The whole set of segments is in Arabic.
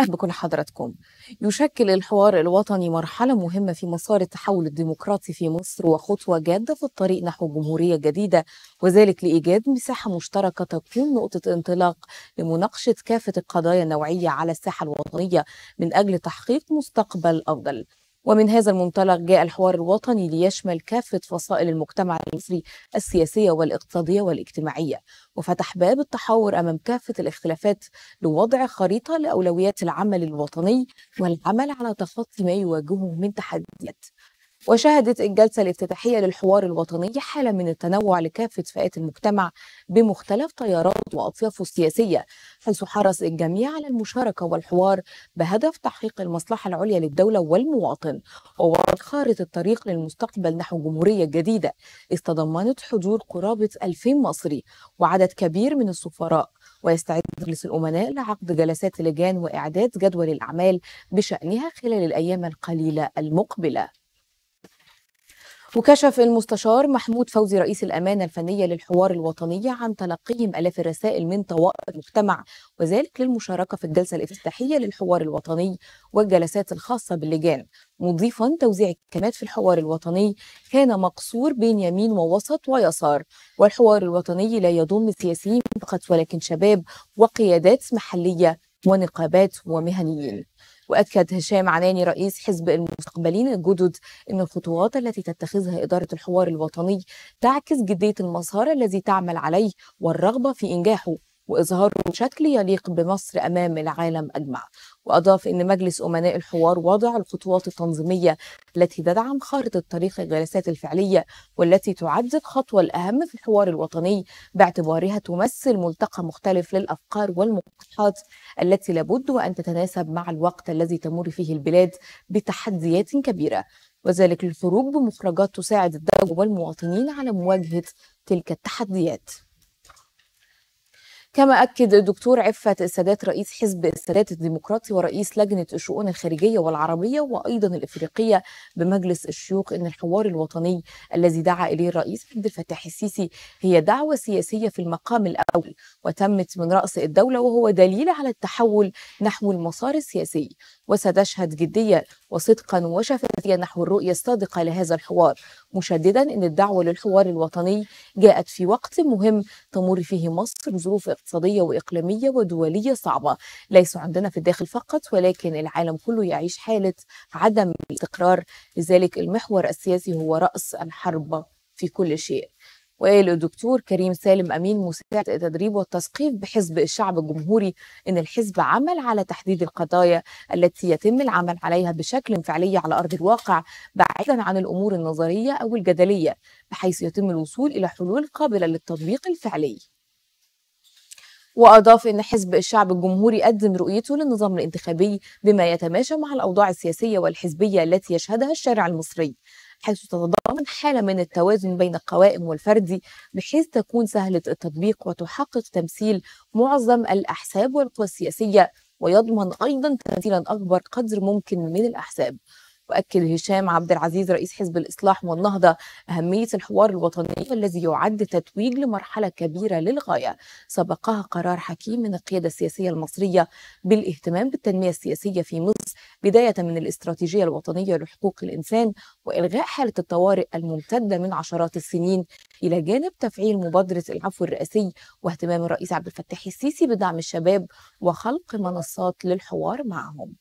أهلا بكل حضراتكم يشكل الحوار الوطني مرحلة مهمة في مسار التحول الديمقراطي في مصر وخطوة جادة في الطريق نحو جمهورية جديدة وذلك لإيجاد مساحة مشتركة تكون نقطة انطلاق لمناقشة كافة القضايا النوعية على الساحة الوطنية من أجل تحقيق مستقبل أفضل ومن هذا المنطلق جاء الحوار الوطني ليشمل كافة فصائل المجتمع المصري السياسية والاقتصادية والاجتماعية وفتح باب التحاور أمام كافة الاختلافات لوضع خريطة لأولويات العمل الوطني والعمل على تخطي ما يواجهه من تحديات وشهدت الجلسة الافتتاحية للحوار الوطني حالة من التنوع لكافة فئات المجتمع بمختلف طيارات وأطيافه السياسية حيث حرص الجميع على المشاركة والحوار بهدف تحقيق المصلحة العليا للدولة والمواطن ووضع خارطة الطريق للمستقبل نحو جمهورية جديدة استضمنت حضور قرابة 2000 مصري وعدد كبير من السفراء ويستعد مجلس الأمناء لعقد جلسات لجان وإعداد جدول الأعمال بشأنها خلال الأيام القليلة المقبلة وكشف المستشار محمود فوزي رئيس الأمانة الفنية للحوار الوطني عن تلقيهم آلاف الرسائل من طوائف المجتمع وذلك للمشاركة في الجلسة الافتتاحية للحوار الوطني والجلسات الخاصة باللجان مضيفا توزيع الكلمات في الحوار الوطني كان مقصور بين يمين ووسط ويسار والحوار الوطني لا يضم سياسيين فقط ولكن شباب وقيادات محلية ونقابات ومهنيين واكد هشام عناني رئيس حزب المستقبلين الجدد ان الخطوات التي تتخذها اداره الحوار الوطني تعكس جديه المسار الذي تعمل عليه والرغبه في انجاحه وإظهاره بشكل يليق بمصر أمام العالم أجمع وأضاف أن مجلس أمناء الحوار وضع الخطوات التنظيمية التي تدعم خارطة طريق الجلسات الفعلية والتي تعد الخطوة الأهم في الحوار الوطني باعتبارها تمثل ملتقى مختلف للأفكار والمقترحات التي لابد وأن تتناسب مع الوقت الذي تمر فيه البلاد بتحديات كبيرة وذلك للخروج بمخرجات تساعد الدولة والمواطنين على مواجهة تلك التحديات كما أكد الدكتور عفت السادات رئيس حزب السادات الديمقراطي ورئيس لجنة الشؤون الخارجية والعربية وأيضا الإفريقية بمجلس الشيوخ أن الحوار الوطني الذي دعا إليه الرئيس عبد الفتاح السيسي هي دعوة سياسية في المقام الأول وتمت من رأس الدولة وهو دليل على التحول نحو المسار السياسي وستشهد جدية وصدقا وشفافية نحو الرؤية الصادقة لهذا الحوار مشددا ان الدعوه للحوار الوطني جاءت في وقت مهم تمر فيه مصر ظروف اقتصاديه واقليميه ودوليه صعبه ليس عندنا في الداخل فقط ولكن العالم كله يعيش حاله عدم استقرار لذلك المحور السياسي هو راس الحرب في كل شيء وقال الدكتور كريم سالم أمين مساعد التدريب والتثقيف بحزب الشعب الجمهوري إن الحزب عمل على تحديد القضايا التي يتم العمل عليها بشكل فعلي على أرض الواقع بعيدا عن الأمور النظرية أو الجدلية بحيث يتم الوصول إلى حلول قابلة للتطبيق الفعلي وأضاف أن حزب الشعب الجمهوري قدم رؤيته للنظام الانتخابي بما يتماشى مع الأوضاع السياسية والحزبية التي يشهدها الشارع المصري حيث تتضمن حالة من التوازن بين القوائم والفردي بحيث تكون سهلة التطبيق وتحقق تمثيل معظم الأحساب والقوى السياسية ويضمن أيضا تمثيلا أكبر قدر ممكن من الأحساب واكد هشام عبد العزيز رئيس حزب الاصلاح والنهضه اهميه الحوار الوطني الذي يعد تتويج لمرحله كبيره للغايه سبقها قرار حكيم من القياده السياسيه المصريه بالاهتمام بالتنميه السياسيه في مصر بدايه من الاستراتيجيه الوطنيه لحقوق الانسان والغاء حاله الطوارئ الممتده من عشرات السنين الى جانب تفعيل مبادره العفو الرئاسي واهتمام الرئيس عبد الفتاح السيسي بدعم الشباب وخلق منصات للحوار معهم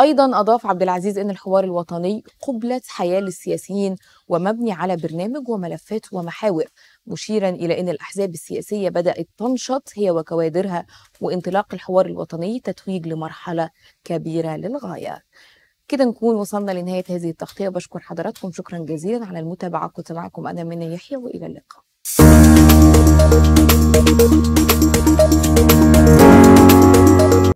أيضا أضاف عبد العزيز أن الحوار الوطني قبلة حياة للسياسيين ومبني على برنامج وملفات ومحاور مشيرا إلى أن الأحزاب السياسية بدأت تنشط هي وكوادرها وانطلاق الحوار الوطني تتويج لمرحلة كبيرة للغاية كده نكون وصلنا لنهاية هذه التغطية بشكر حضراتكم شكرا جزيلا على المتابعة كنت معكم أنا من يحيى وإلى اللقاء